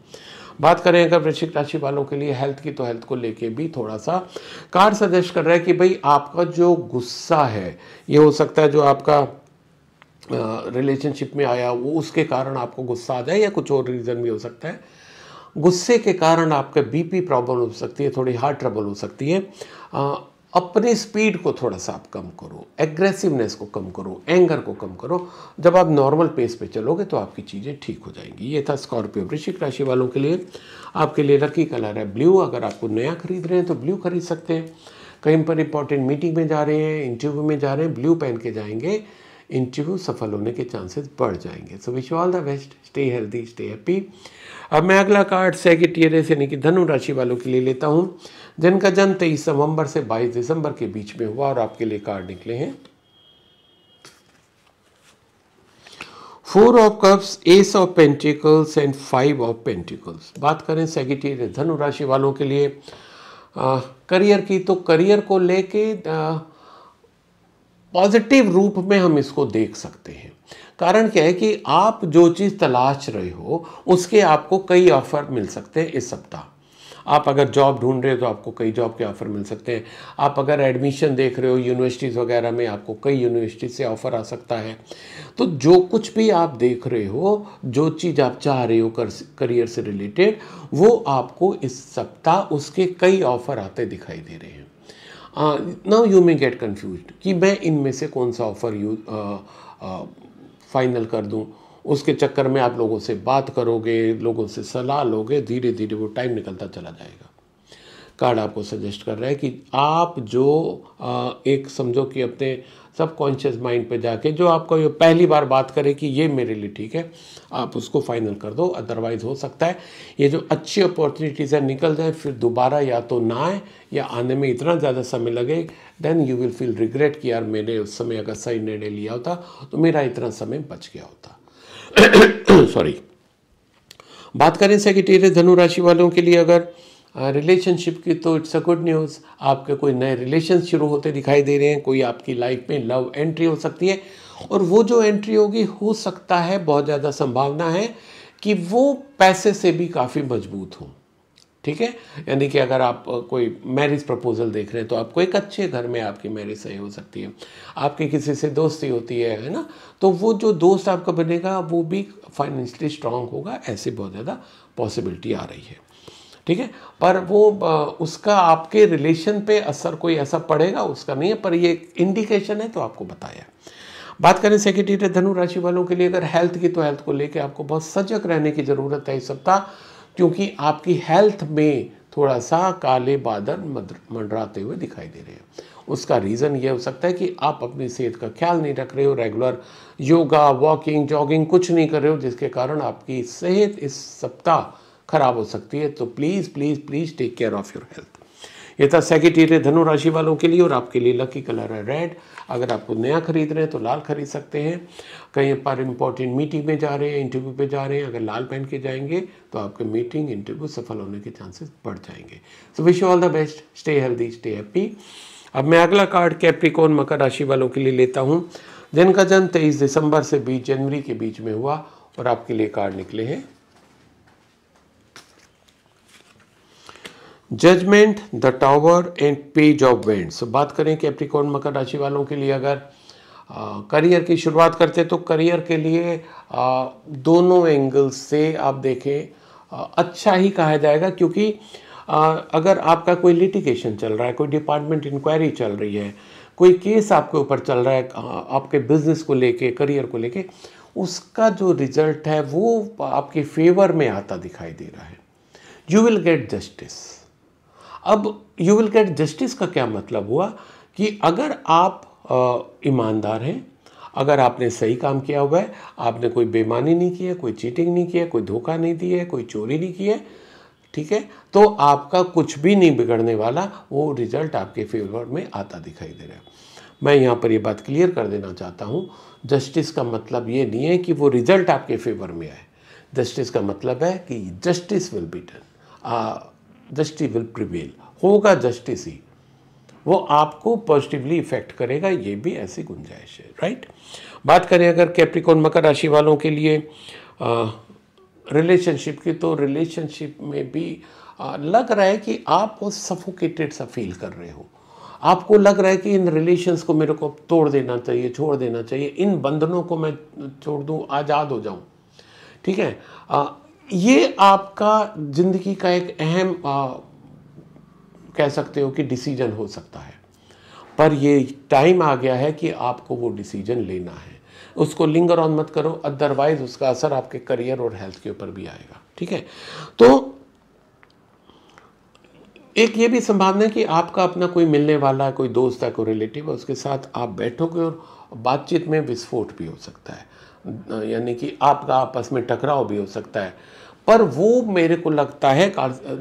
बात करें अगर वृश्चिक राशि वालों के लिए हेल्थ की तो हेल्थ को लेके भी थोड़ा सा कार सजेस्ट कर रहा है कि भाई आपका जो गुस्सा है ये हो सकता है जो आपका रिलेशनशिप में आया वो उसके कारण आपको गुस्सा आ जाए या कुछ और रीज़न भी हो सकता है गुस्से के कारण आपका बीपी प्रॉब्लम हो सकती है थोड़ी हार्ट ट्रबल हो सकती है आ, अपनी स्पीड को थोड़ा सा आप कम करो एग्रेसिवनेस को कम करो एंगर को कम करो जब आप नॉर्मल पेस पे चलोगे तो आपकी चीज़ें ठीक हो जाएंगी ये था स्कॉर्पियो वृश्चिक राशि वालों के लिए आपके लिए लकी कलर है ब्लू अगर आपको नया खरीद रहे हैं तो ब्लू खरीद सकते हैं कहीं पर इंपॉर्टेंट मीटिंग में जा रहे हैं इंटरव्यू में जा रहे हैं ब्लू पहन के जाएंगे इंटरव्यू सफल होने के चांसेस बढ़ जाएंगे so wish all the best stay healthy stay happy अब मैं अगला कार्ड सेगिटेरियस यानी कि धनु राशि वालों के लिए लेता हूँ जिनका जन्म तेईस नवंबर से बाईस दिसंबर के बीच में हुआ और आपके लिए कार्ड निकले हैं four of cups ace of pentacles and five of pentacles बात करें सेगिटेरियस धनु राशि वालों के लिए करियर की तो करियर को लेके पॉजिटिव रूप में हम इसको देख सकते हैं कारण क्या है कि आप जो चीज़ तलाश रहे हो उसके आपको कई ऑफर मिल सकते हैं इस सप्ताह आप अगर जॉब ढूंढ रहे हो तो आपको कई जॉब के ऑफ़र मिल सकते हैं आप अगर एडमिशन देख रहे हो यूनिवर्सिटीज़ वगैरह में आपको कई यूनिवर्सिटी से ऑफ़र आ सकता है तो जो कुछ भी आप देख रहे हो जो चीज़ आप चाह रहे हो कर, करियर से रिलेटेड वो आपको इस सप्ताह उसके कई ऑफ़र आते दिखाई दे रहे हैं now you may get confuse कि मैं इनमें से कौन सा ऑफ़र यू फाइनल कर दूँ उसके चक्कर में आप लोगों से बात करोगे लोगों से सलाह लोगे धीरे धीरे वो टाइम निकलता चला जाएगा कार्ड आपको सजेस्ट कर रहा है कि आप जो आ, एक समझो कि अपने सबकॉन्शियस माइंड पे जाके जो आपको ये पहली बार बात करे कि ये मेरे लिए ठीक है आप उसको फाइनल कर दो अदरवाइज हो सकता है ये जो अच्छी अपॉर्चुनिटीज़ हैं निकल जाए फिर दोबारा या तो ना आए या आने में इतना ज़्यादा समय लगे then you will feel regret कि यार मैंने उस समय अगर सही निर्णय लिया होता तो मेरा इतना समय बच गया होता सॉरी बात करें सेक्रेटेरियत धनु राशि वालों के लिए अगर रिलेशनशिप की तो इट्स अ गुड न्यूज़ आपके कोई नए रिलेशन शुरू होते दिखाई दे रहे हैं कोई आपकी लाइफ में लव एंट्री हो सकती है और वो जो एंट्री होगी हो सकता है बहुत ज़्यादा संभावना है कि वो पैसे से भी काफ़ी मजबूत हों ठीक है यानी कि अगर आप कोई मैरिज प्रपोजल देख रहे हैं तो आपको एक अच्छे घर में आपकी मैरिज सही हो सकती है आपकी किसी से दोस्ती होती है है ना तो वो जो दोस्त आपका बनेगा वो भी फाइनेंशियली स्ट्रांग होगा ऐसे बहुत ज़्यादा पॉसिबिलिटी आ रही है ठीक है पर वो उसका आपके रिलेशन पे असर कोई ऐसा पड़ेगा उसका नहीं है पर ये इंडिकेशन है तो आपको बताया बात करें सेक्रेटरी धनु राशि वालों के लिए अगर हेल्थ की तो हेल्थ को लेकर आपको बहुत सजग रहने की ज़रूरत है इस सप्ताह क्योंकि आपकी हेल्थ में थोड़ा सा काले बादल मंडराते हुए दिखाई दे रहे हैं उसका रीज़न यह हो सकता है कि आप अपनी सेहत का ख्याल नहीं रख रहे हो रेगुलर योगा वॉकिंग जॉगिंग कुछ नहीं कर रहे हो जिसके कारण आपकी सेहत इस सप्ताह खराब हो सकती है तो please please please take care of your health ये था सेक्रेटेरिय धनु राशि वालों के लिए और आपके लिए लकी कलर है रेड अगर आपको नया खरीद रहे हैं तो लाल खरीद सकते हैं कहीं पर इंपॉर्टेंट मीटिंग में जा रहे हैं इंटरव्यू पे जा रहे हैं अगर लाल पहन के जाएंगे तो आपके मीटिंग इंटरव्यू सफल होने के चांसेस बढ़ जाएंगे so wish you all the best stay healthy stay happy अब मैं अगला कार्ड कैप्रिकॉन मकर राशि वालों के लिए लेता हूँ जिनका जन्म तेईस दिसंबर से बीस जनवरी के बीच में हुआ और आपके लिए कार्ड निकले हैं judgement the tower and page of wands बात करें कैप्रिकॉन मकर राशि वालों के लिए अगर करियर की शुरुआत करते तो करियर के लिए आ, दोनों एंगल से आप देखें आ, अच्छा ही कहा जाएगा क्योंकि आ, अगर आपका कोई लिटिगेशन चल रहा है कोई डिपार्टमेंट इंक्वायरी चल रही है कोई केस आपके ऊपर चल रहा है आपके बिजनेस को लेके करियर को लेके उसका जो रिजल्ट है वो आपके फेवर में आता दिखाई दे रहा है यू विल गेट जस्टिस अब यू विल गेट जस्टिस का क्या मतलब हुआ कि अगर आप ईमानदार हैं अगर आपने सही काम किया हुआ है आपने कोई बेमानी नहीं की है कोई चीटिंग नहीं की है कोई धोखा नहीं दिया है कोई चोरी नहीं की है ठीक है तो आपका कुछ भी नहीं बिगड़ने वाला वो रिजल्ट आपके फेवर में आता दिखाई दे रहा है मैं यहाँ पर ये बात क्लियर कर देना चाहता हूँ जस्टिस का मतलब ये नहीं है कि वो रिजल्ट आपके फेवर में आए जस्टिस का मतलब है कि justice will be done justice will prevail होगा जस्टिस ही वो आपको पॉजिटिवली इफेक्ट करेगा ये भी ऐसी गुंजाइश है राइट बात करें अगर कैप्रिकॉन मकर राशि वालों के लिए रिलेशनशिप की तो रिलेशनशिप में भी आ, लग रहा है कि आप वो सफोकेटेड सा फील कर रहे हो आपको लग रहा है कि इन रिलेशंस को मेरे को तोड़ देना चाहिए छोड़ देना चाहिए इन बंधनों को मैं छोड़ दूँ आज़ाद हो जाऊँ ठीक है ये आपका ज़िंदगी का एक अहम कह सकते हो कि डिसीजन हो सकता है पर ये टाइम आ गया है कि आपको वो डिसीजन लेना है उसको लिंगर ऑन मत करो अदरवाइज उसका असर आपके करियर और हेल्थ के ऊपर भी आएगा ठीक है तो एक ये भी संभावना है कि आपका अपना कोई मिलने वाला है कोई दोस्त है कोई रिलेटिव है उसके साथ आप बैठोगे और बातचीत में विस्फोट भी हो सकता है यानी कि आपका आपस में टकराव भी हो सकता है पर वो मेरे को लगता है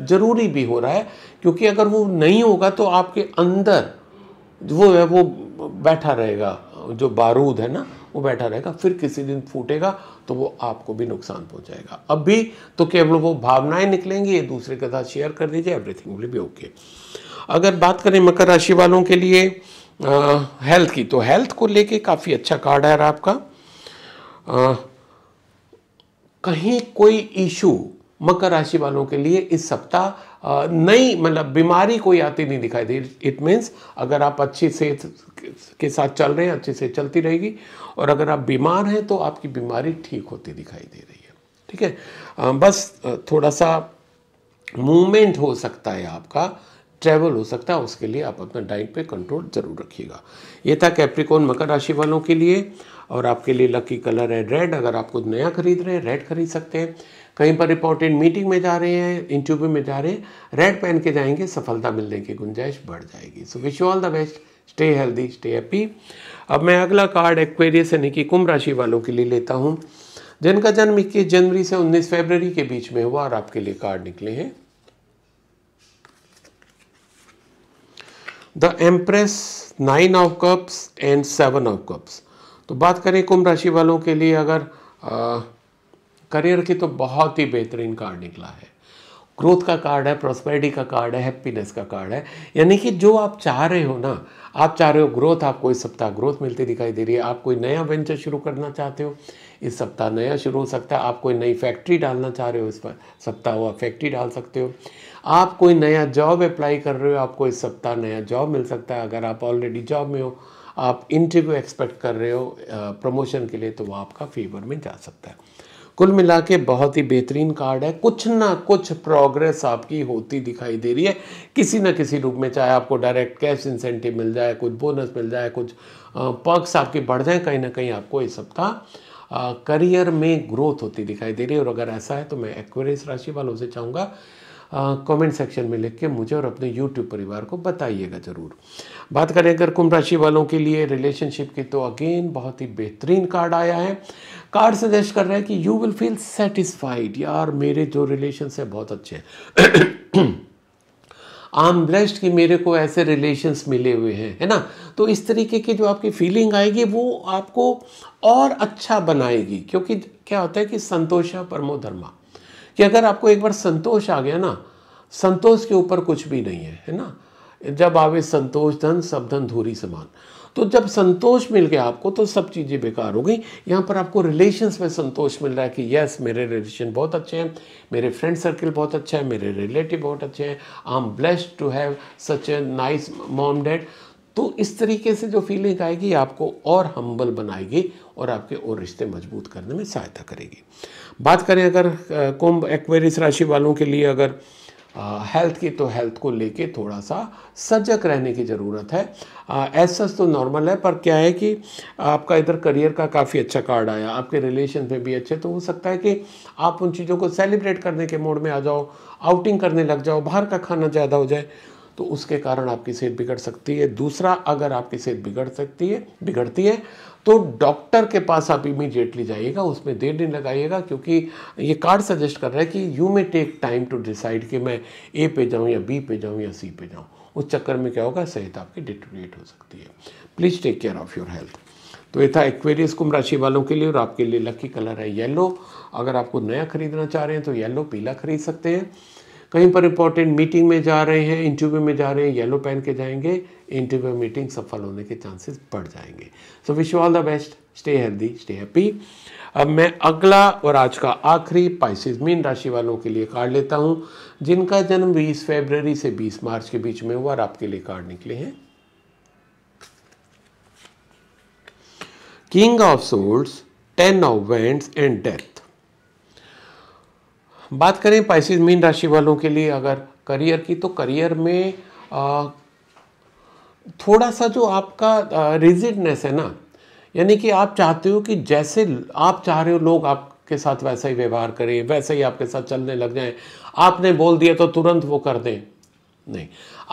ज़रूरी भी हो रहा है क्योंकि अगर वो नहीं होगा तो आपके अंदर वो है वो बैठा रहेगा जो बारूद है ना वो बैठा रहेगा फिर किसी दिन फूटेगा तो वो आपको भी नुकसान पहुंचाएगा अब भी तो केवल वो भावनाएं निकलेंगी एक दूसरे के साथ शेयर कर दीजिए एवरीथिंग विल बी ओके अगर बात करें मकर राशि वालों के लिए आ, हेल्थ की तो हेल्थ को लेके काफ़ी अच्छा कार्ड है आपका आ, कहीं कोई इशू मकर राशि वालों के लिए इस सप्ताह नई मतलब बीमारी कोई आती नहीं दिखाई दे इट मीन्स अगर आप अच्छी सेहत के साथ चल रहे हैं अच्छी से चलती रहेगी और अगर आप बीमार हैं तो आपकी बीमारी ठीक होती दिखाई दे रही है ठीक है बस थोड़ा सा मूवमेंट हो सकता है आपका ट्रैवल हो सकता है उसके लिए आप अपना डाइट पे कंट्रोल जरूर रखिएगा ये था कैप्रिकोन मकर राशि वालों के लिए और आपके लिए लकी कलर है रेड अगर आप कुछ नया खरीद रहे हैं रेड खरीद सकते हैं कहीं पर इंपॉर्टेंट मीटिंग में जा रहे हैं इंटरव्यू में जा रहे हैं रेड पहन के जाएंगे सफलता मिलने की गुंजाइश बढ़ जाएगी so wish all the best stay healthy stay happy अब मैं अगला कार्ड एक्वेरियस यानी कि कुंभ राशि वालों के लिए लेता हूँ जिनका जन्म इक्कीस जनवरी से उन्नीस फरवरी के बीच में हुआ और आपके लिए कार्ड निकले हैं the empress nine of cups and seven of cups तो बात करें कुंभ राशि वालों के लिए अगर आ, करियर की तो बहुत ही बेहतरीन कार्ड निकला है ग्रोथ का कार्ड है प्रोस्पेरिटी का कार्ड है हैप्पीनेस का कार्ड है यानी कि जो आप चाह रहे हो ना आप चाह रहे हो ग्रोथ आपको इस सप्ताह ग्रोथ मिलती दिखाई दे रही है आप कोई नया वेंचर शुरू करना चाहते हो इस सप्ताह नया शुरू हो सकता है आप कोई नई फैक्ट्री डालना चाह रहे हो इस सप्ताह हुआ फैक्ट्री डाल सकते हो आप कोई नया जॉब अप्लाई कर रहे हो आपको इस सप्ताह नया जॉब मिल सकता है अगर आप ऑलरेडी जॉब में हो आप इंटरव्यू एक्सपेक्ट कर रहे हो प्रमोशन के लिए तो वह आपका फेवर में जा सकता है कुल मिला के बहुत ही बेहतरीन कार्ड है कुछ ना कुछ प्रोग्रेस आपकी होती दिखाई दे रही है किसी ना किसी रूप में चाहे आपको डायरेक्ट कैश इंसेंटिव मिल जाए कुछ बोनस मिल जाए कुछ पर्क्स आपके बढ़ जाए कहीं ना कहीं आपको इस सप्ताह करियर में ग्रोथ होती दिखाई दे रही है और अगर ऐसा है तो मैं एक्वेरियस राशि वालों से चाहूँगा कमेंट सेक्शन में लिख के मुझे और अपने यूट्यूब परिवार को बताइएगा ज़रूर बात करें अगर कुंभ राशि वालों के लिए रिलेशनशिप की तो अगेन बहुत ही बेहतरीन कार्ड आया है कार्ड सजेस्ट कर रहा है कि यू विल फील सेटिस्फाइड यार मेरे जो रिलेशन है बहुत अच्छे हैं ब्लेस्ड कि मेरे को ऐसे रिलेशंस मिले हुए हैं है ना तो इस तरीके की जो आपकी फीलिंग आएगी वो आपको और अच्छा बनाएगी क्योंकि क्या होता है कि संतोषा परमो धर्मा कि अगर आपको एक बार संतोष आ गया ना संतोष के ऊपर कुछ भी नहीं है है ना जब आवे संतोष धन सब धन धूरी समान तो जब संतोष मिल गया आपको तो सब चीज़ें बेकार हो गई यहाँ पर आपको रिलेशन्स में संतोष मिल रहा है कि यस मेरे रिलेशन बहुत अच्छे हैं मेरे फ्रेंड सर्कल बहुत अच्छा है मेरे रिलेटिव बहुत अच्छे हैं I am blessed to have such a nice mom dad तो इस तरीके से जो फीलिंग आएगी आपको और हम्बल बनाएगी और आपके और रिश्ते मजबूत करने में सहायता करेगी बात करें अगर कुंभ एक्वेरिस राशि वालों के लिए अगर हेल्थ की तो हेल्थ को लेके थोड़ा सा सजग रहने की ज़रूरत है ऐसा तो नॉर्मल है पर क्या है कि आपका इधर करियर का काफ़ी अच्छा कार्ड आया आपके रिलेशन में भी अच्छे तो हो सकता है कि आप उन चीज़ों को सेलिब्रेट करने के मोड में आ जाओ आउटिंग करने लग जाओ बाहर का खाना ज़्यादा हो जाए तो उसके कारण आपकी सेहत बिगड़ सकती है दूसरा अगर आपकी सेहत बिगड़ सकती है बिगड़ती है तो डॉक्टर के पास आप इमीडिएटली जाइएगा उसमें देर नहीं लगाइएगा क्योंकि ये कार्ड सजेस्ट कर रहा है कि you may take time to decide कि मैं ए पे जाऊँ या बी पे जाऊँ या सी पे जाऊँ उस चक्कर में क्या होगा सेहत आपकी डिटोरिएट हो सकती है please take care of your health तो ये था एक्वेरियस कुंभ राशि वालों के लिए और आपके लिए लकी कलर है येलो अगर आपको नया खरीदना चाह रहे हैं तो येलो पीला खरीद सकते हैं कहीं पर इंपॉर्टेंट मीटिंग में जा रहे हैं इंटरव्यू में जा रहे हैं येलो पहन के जाएंगे इंटरव्यू मीटिंग सफल होने के चांसेस बढ़ जाएंगे so wish you all the best stay healthy stay happy अब मैं अगला और आज का आखिरी पाइसिस मीन राशि वालों के लिए कार्ड लेता हूँ जिनका जन्म 20 फरवरी से 20 मार्च के बीच में हुआ और आपके लिए कार्ड निकले हैं king of swords ten of wands and death बात करें पाइसिस मीन राशि वालों के लिए अगर करियर की तो करियर में आ, थोड़ा सा जो आपका रिजिडनेस है ना यानी कि आप चाहते हो कि जैसे आप चाह रहे हो लोग आपके साथ वैसा ही व्यवहार करें वैसे ही आपके साथ चलने लग जाएं आपने बोल दिया तो तुरंत वो कर दें नहीं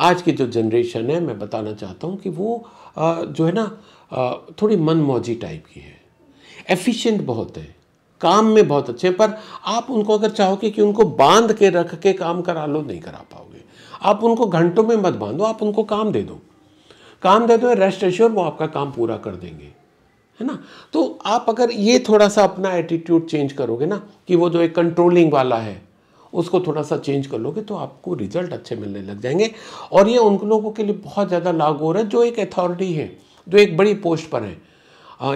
आज की जो जनरेशन है मैं बताना चाहता हूँ कि वो आ, जो है ना आ, थोड़ी मनमौजी टाइप की है एफिशिएंट बहुत है काम में बहुत अच्छे पर आप उनको अगर चाहोगे कि उनको बांध के रख के काम करा लो नहीं करा पाओगे आप उनको घंटों में मत बांधो आप उनको काम दे दो काम दे दो रेस्ट एश्योर वो आपका काम पूरा कर देंगे है ना तो आप अगर ये थोड़ा सा अपना एटीट्यूड चेंज करोगे ना कि वो जो एक कंट्रोलिंग वाला है उसको थोड़ा सा चेंज कर लोगे तो आपको रिजल्ट अच्छे मिलने लग जाएंगे और ये उन लोगों के लिए बहुत ज़्यादा लागू हो रहा है जो एक अथॉरिटी है जो एक बड़ी पोस्ट पर है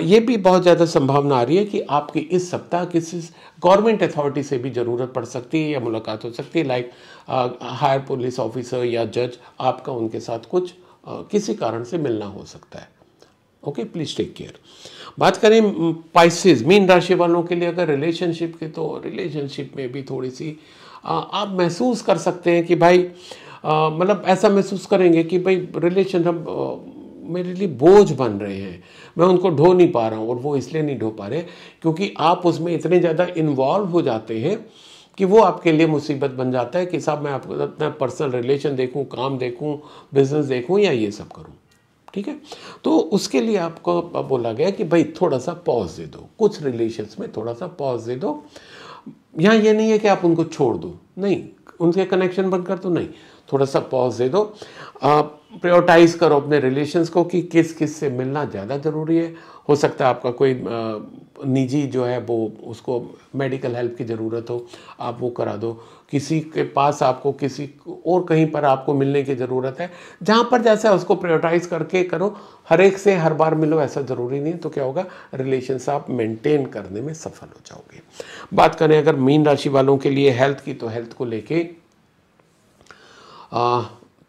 ये भी बहुत ज़्यादा संभावना आ रही है कि आपकी इस सप्ताह किसी गवर्नमेंट अथॉरिटी से भी ज़रूरत पड़ सकती है या मुलाकात हो सकती है लाइक हायर पुलिस ऑफिसर या जज आपका उनके साथ कुछ आ, किसी कारण से मिलना हो सकता है ओके प्लीज़ टेक केयर बात करें पाइसिस मीन राशि वालों के लिए अगर रिलेशनशिप के तो रिलेशनशिप में भी थोड़ी सी आ, आप महसूस कर सकते हैं कि भाई मतलब ऐसा महसूस करेंगे कि भाई रिलेशन हम मेरे लिए बोझ बन रहे हैं मैं उनको ढो नहीं पा रहा हूँ और वो इसलिए नहीं ढो पा रहे क्योंकि आप उसमें इतने ज़्यादा इन्वॉल्व हो जाते हैं कि वो आपके लिए मुसीबत बन जाता है कि साहब मैं आपको अपना पर्सनल रिलेशन देखूँ काम देखूँ बिजनेस देखूँ या ये सब करूँ ठीक है तो उसके लिए आपको बोला गया कि भाई थोड़ा सा पॉज दे दो कुछ रिलेशन में थोड़ा सा पॉज दे दो यहाँ ये नहीं है कि आप उनको छोड़ दो नहीं उनके कनेक्शन बंद कर दो नहीं थोड़ा सा पॉज दे दो आप प्रायोरिटाइज करो अपने रिलेशंस को कि किस किस से मिलना ज़्यादा ज़रूरी है हो सकता है आपका कोई निजी जो है वो उसको मेडिकल हेल्प की ज़रूरत हो आप वो करा दो किसी के पास आपको किसी और कहीं पर आपको मिलने की ज़रूरत है जहाँ पर जैसा उसको प्रायोरिटाइज करके करो हर एक से हर बार मिलो ऐसा ज़रूरी नहीं है तो क्या होगा रिलेशंस आप मेंटेन करने में सफल हो जाओगे बात करें अगर मीन राशि वालों के लिए हेल्थ की तो हेल्थ को लेके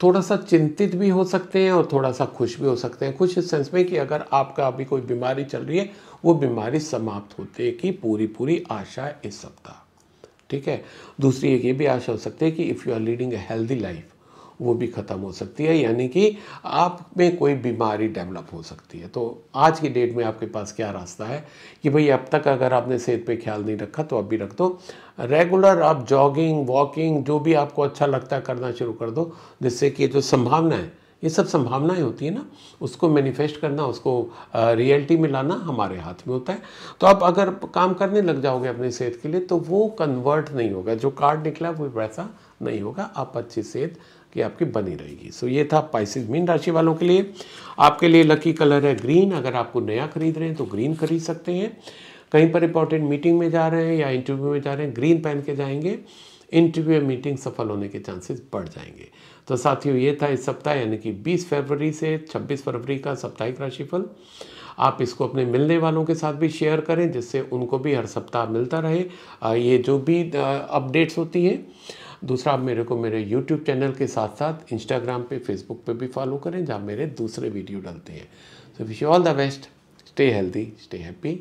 थोड़ा सा चिंतित भी हो सकते हैं और थोड़ा सा खुश भी हो सकते हैं खुश इस सेंस में कि अगर आपका अभी कोई बीमारी चल रही है वो बीमारी समाप्त होते की पूरी पूरी आशा इस सप्ताह ठीक है दूसरी एक ये भी आशा हो सकती है कि if you are leading a healthy life वो भी ख़त्म हो सकती है यानी कि आप में कोई बीमारी डेवलप हो सकती है तो आज की डेट में आपके पास क्या रास्ता है कि भाई अब तक अगर आपने सेहत पे ख्याल नहीं रखा तो अब भी रख दो रेगुलर आप जॉगिंग वॉकिंग जो भी आपको अच्छा लगता है करना शुरू कर दो जिससे कि जो संभावना है ये सब संभावनाएं होती है ना उसको मैनिफेस्ट करना उसको रियलिटी में लाना हमारे हाथ में होता है तो आप अगर काम करने लग जाओगे अपनी सेहत के लिए तो वो कन्वर्ट नहीं होगा जो कार्ड निकला वो वैसा नहीं होगा आप अच्छी सेहत ये आपकी बनी रहेगी सो so, ये था पाइसिस मीन राशि वालों के लिए आपके लिए लकी कलर है ग्रीन अगर आपको नया खरीद रहे हैं तो ग्रीन खरीद सकते हैं कहीं पर इंपॉर्टेंट मीटिंग में जा रहे हैं या इंटरव्यू में जा रहे हैं ग्रीन पहन के जाएंगे इंटरव्यू मीटिंग सफल होने के चांसेस बढ़ जाएंगे तो साथियों ये था इस सप्ताह यानी कि 20 फरवरी से 26 फरवरी का साप्ताहिक राशिफल आप इसको अपने मिलने वालों के साथ भी शेयर करें जिससे उनको भी हर सप्ताह मिलता रहे ये जो भी अपडेट्स होती हैं दूसरा आप मेरे को मेरे यूट्यूब चैनल के साथ साथ इंस्टाग्राम पे फेसबुक पे भी फॉलो करें जहाँ मेरे दूसरे वीडियो डालते हैं so wish all the best stay healthy stay happy